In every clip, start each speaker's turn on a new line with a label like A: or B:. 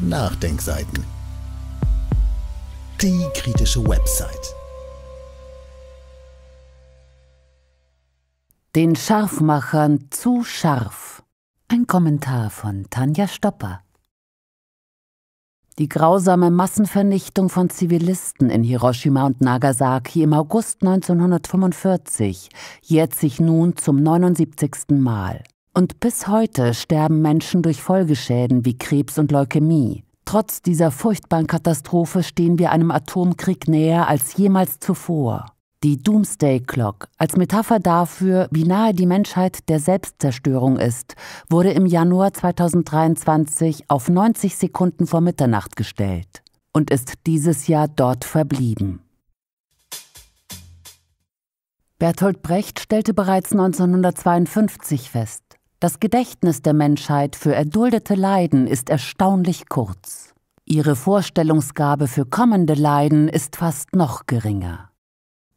A: Nachdenkseiten. Die kritische Website. Den Scharfmachern zu scharf. Ein Kommentar von Tanja Stopper. Die grausame Massenvernichtung von Zivilisten in Hiroshima und Nagasaki im August 1945 jährt sich nun zum 79. Mal. Und bis heute sterben Menschen durch Folgeschäden wie Krebs und Leukämie. Trotz dieser furchtbaren Katastrophe stehen wir einem Atomkrieg näher als jemals zuvor. Die Doomsday Clock, als Metapher dafür, wie nahe die Menschheit der Selbstzerstörung ist, wurde im Januar 2023 auf 90 Sekunden vor Mitternacht gestellt und ist dieses Jahr dort verblieben. Bertolt Brecht stellte bereits 1952 fest, das Gedächtnis der Menschheit für erduldete Leiden ist erstaunlich kurz. Ihre Vorstellungsgabe für kommende Leiden ist fast noch geringer.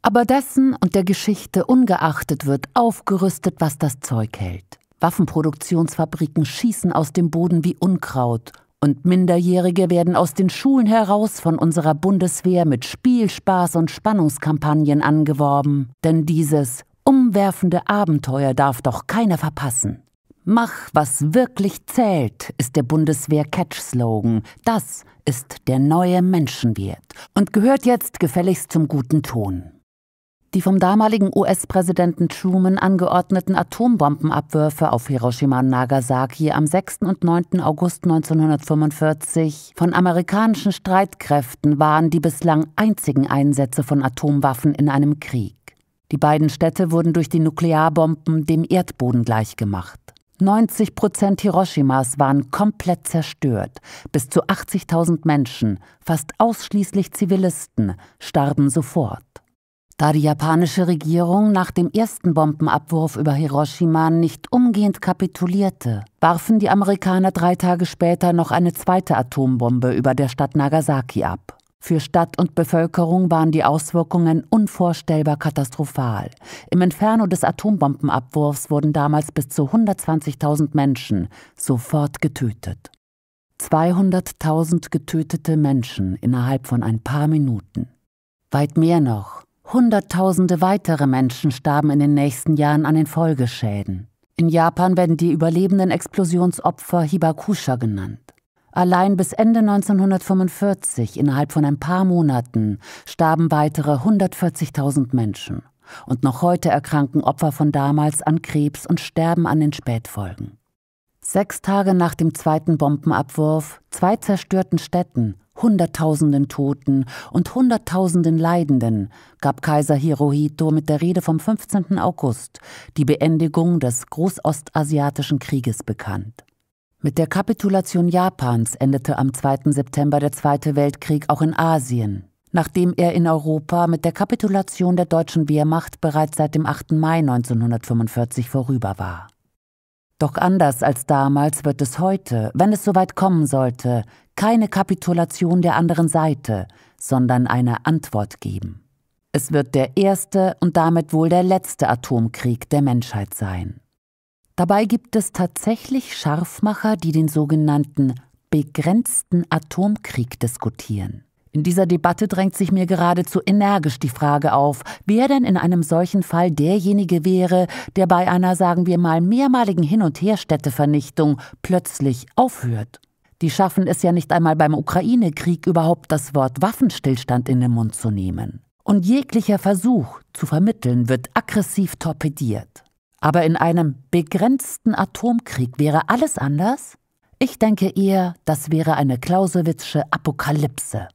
A: Aber dessen und der Geschichte ungeachtet wird aufgerüstet, was das Zeug hält. Waffenproduktionsfabriken schießen aus dem Boden wie Unkraut, und Minderjährige werden aus den Schulen heraus von unserer Bundeswehr mit Spielspaß und Spannungskampagnen angeworben, denn dieses umwerfende Abenteuer darf doch keiner verpassen. Mach, was wirklich zählt, ist der Bundeswehr-Catch-Slogan. Das ist der neue Menschenwert und gehört jetzt gefälligst zum guten Ton. Die vom damaligen US-Präsidenten Truman angeordneten Atombombenabwürfe auf Hiroshima und Nagasaki am 6. und 9. August 1945 von amerikanischen Streitkräften waren die bislang einzigen Einsätze von Atomwaffen in einem Krieg. Die beiden Städte wurden durch die Nuklearbomben dem Erdboden gleichgemacht. 90 Prozent Hiroshimas waren komplett zerstört. Bis zu 80.000 Menschen, fast ausschließlich Zivilisten, starben sofort. Da die japanische Regierung nach dem ersten Bombenabwurf über Hiroshima nicht umgehend kapitulierte, warfen die Amerikaner drei Tage später noch eine zweite Atombombe über der Stadt Nagasaki ab. Für Stadt und Bevölkerung waren die Auswirkungen unvorstellbar katastrophal. Im Inferno des Atombombenabwurfs wurden damals bis zu 120.000 Menschen sofort getötet. 200.000 getötete Menschen innerhalb von ein paar Minuten. Weit mehr noch, Hunderttausende weitere Menschen starben in den nächsten Jahren an den Folgeschäden. In Japan werden die überlebenden Explosionsopfer Hibakusha genannt. Allein bis Ende 1945, innerhalb von ein paar Monaten, starben weitere 140.000 Menschen. Und noch heute erkranken Opfer von damals an Krebs und sterben an den Spätfolgen. Sechs Tage nach dem zweiten Bombenabwurf, zwei zerstörten Städten, Hunderttausenden Toten und Hunderttausenden Leidenden gab Kaiser Hirohito mit der Rede vom 15. August die Beendigung des Großostasiatischen Krieges bekannt. Mit der Kapitulation Japans endete am 2. September der Zweite Weltkrieg auch in Asien, nachdem er in Europa mit der Kapitulation der deutschen Wehrmacht bereits seit dem 8. Mai 1945 vorüber war. Doch anders als damals wird es heute, wenn es soweit kommen sollte, keine Kapitulation der anderen Seite, sondern eine Antwort geben. Es wird der erste und damit wohl der letzte Atomkrieg der Menschheit sein. Dabei gibt es tatsächlich Scharfmacher, die den sogenannten begrenzten Atomkrieg diskutieren. In dieser Debatte drängt sich mir geradezu energisch die Frage auf, wer denn in einem solchen Fall derjenige wäre, der bei einer, sagen wir mal, mehrmaligen Hin- und Herstädtevernichtung plötzlich aufhört. Die schaffen es ja nicht einmal beim Ukraine-Krieg überhaupt das Wort Waffenstillstand in den Mund zu nehmen. Und jeglicher Versuch zu vermitteln wird aggressiv torpediert. Aber in einem begrenzten Atomkrieg wäre alles anders? Ich denke eher, das wäre eine Clausewitzsche Apokalypse.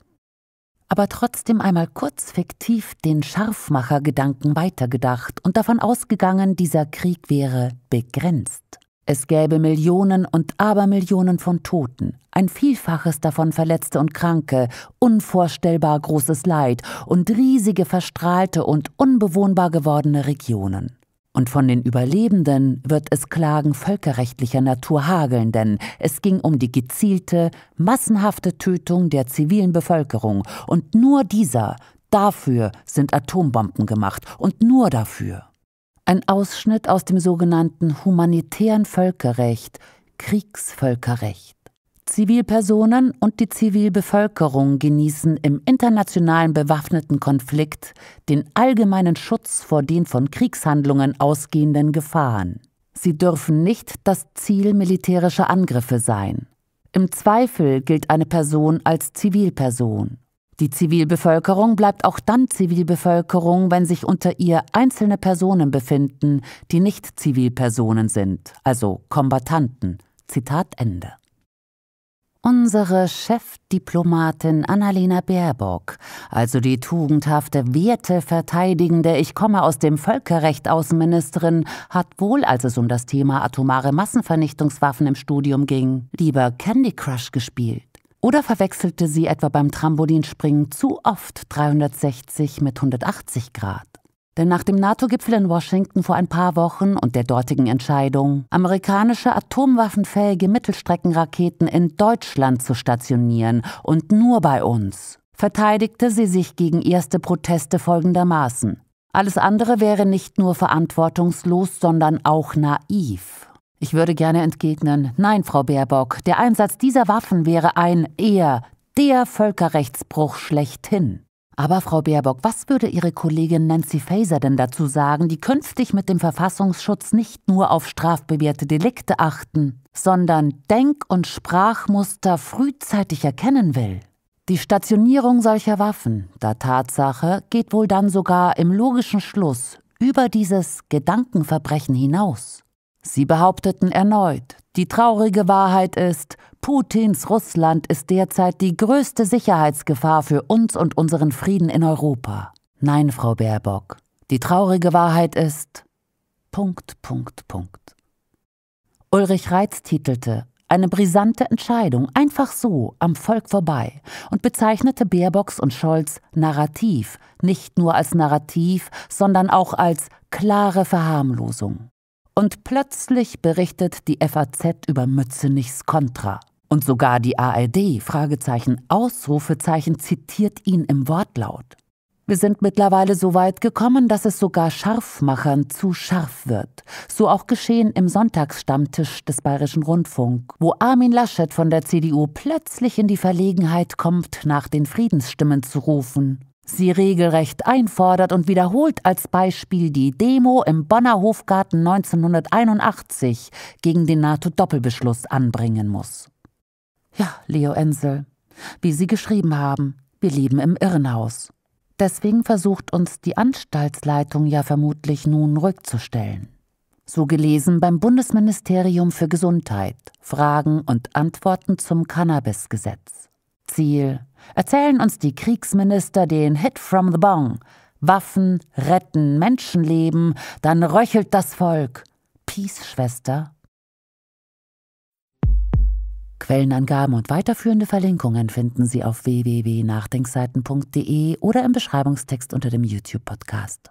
A: Aber trotzdem einmal kurz fiktiv den Scharfmachergedanken weitergedacht und davon ausgegangen, dieser Krieg wäre begrenzt. Es gäbe Millionen und Abermillionen von Toten, ein Vielfaches davon Verletzte und Kranke, unvorstellbar großes Leid und riesige verstrahlte und unbewohnbar gewordene Regionen. Und von den Überlebenden wird es Klagen völkerrechtlicher Natur hageln, denn es ging um die gezielte, massenhafte Tötung der zivilen Bevölkerung. Und nur dieser, dafür sind Atombomben gemacht. Und nur dafür. Ein Ausschnitt aus dem sogenannten humanitären Völkerrecht, Kriegsvölkerrecht. Zivilpersonen und die Zivilbevölkerung genießen im internationalen bewaffneten Konflikt den allgemeinen Schutz vor den von Kriegshandlungen ausgehenden Gefahren. Sie dürfen nicht das Ziel militärischer Angriffe sein. Im Zweifel gilt eine Person als Zivilperson. Die Zivilbevölkerung bleibt auch dann Zivilbevölkerung, wenn sich unter ihr einzelne Personen befinden, die nicht Zivilpersonen sind, also Kombatanten. Zitat Ende. Unsere Chefdiplomatin Annalena Baerbock, also die tugendhafte, werteverteidigende Ich komme aus dem Völkerrecht Außenministerin, hat wohl, als es um das Thema atomare Massenvernichtungswaffen im Studium ging, lieber Candy Crush gespielt. Oder verwechselte sie etwa beim Trampolinspringen zu oft 360 mit 180 Grad? Denn nach dem NATO-Gipfel in Washington vor ein paar Wochen und der dortigen Entscheidung, amerikanische atomwaffenfähige Mittelstreckenraketen in Deutschland zu stationieren und nur bei uns, verteidigte sie sich gegen erste Proteste folgendermaßen. Alles andere wäre nicht nur verantwortungslos, sondern auch naiv. Ich würde gerne entgegnen, nein, Frau Baerbock, der Einsatz dieser Waffen wäre ein eher der Völkerrechtsbruch schlechthin. Aber Frau Baerbock, was würde Ihre Kollegin Nancy Faeser denn dazu sagen, die künftig mit dem Verfassungsschutz nicht nur auf strafbewehrte Delikte achten, sondern Denk- und Sprachmuster frühzeitig erkennen will? Die Stationierung solcher Waffen, da Tatsache, geht wohl dann sogar im logischen Schluss über dieses Gedankenverbrechen hinaus. Sie behaupteten erneut, die traurige Wahrheit ist, Putins Russland ist derzeit die größte Sicherheitsgefahr für uns und unseren Frieden in Europa. Nein, Frau Baerbock, die traurige Wahrheit ist. Punkt, Punkt, Punkt. Ulrich Reitz titelte Eine brisante Entscheidung, einfach so, am Volk vorbei und bezeichnete Baerbocks und Scholz Narrativ, nicht nur als Narrativ, sondern auch als klare Verharmlosung. Und plötzlich berichtet die FAZ über Mützenichs Kontra. Und sogar die ARD, Fragezeichen, Ausrufezeichen, zitiert ihn im Wortlaut. Wir sind mittlerweile so weit gekommen, dass es sogar Scharfmachern zu scharf wird. So auch geschehen im Sonntagsstammtisch des Bayerischen Rundfunk, wo Armin Laschet von der CDU plötzlich in die Verlegenheit kommt, nach den Friedensstimmen zu rufen sie regelrecht einfordert und wiederholt als Beispiel die Demo im Bonner Hofgarten 1981 gegen den NATO-Doppelbeschluss anbringen muss. Ja, Leo Ensel, wie Sie geschrieben haben, wir leben im Irrenhaus. Deswegen versucht uns die Anstaltsleitung ja vermutlich nun rückzustellen. So gelesen beim Bundesministerium für Gesundheit Fragen und Antworten zum Cannabisgesetz. Ziel. Erzählen uns die Kriegsminister den Hit from the Bong. Waffen retten Menschenleben, dann röchelt das Volk. Peace, Schwester. Quellenangaben und weiterführende Verlinkungen finden Sie auf www.nachdenkseiten.de oder im Beschreibungstext unter dem YouTube-Podcast.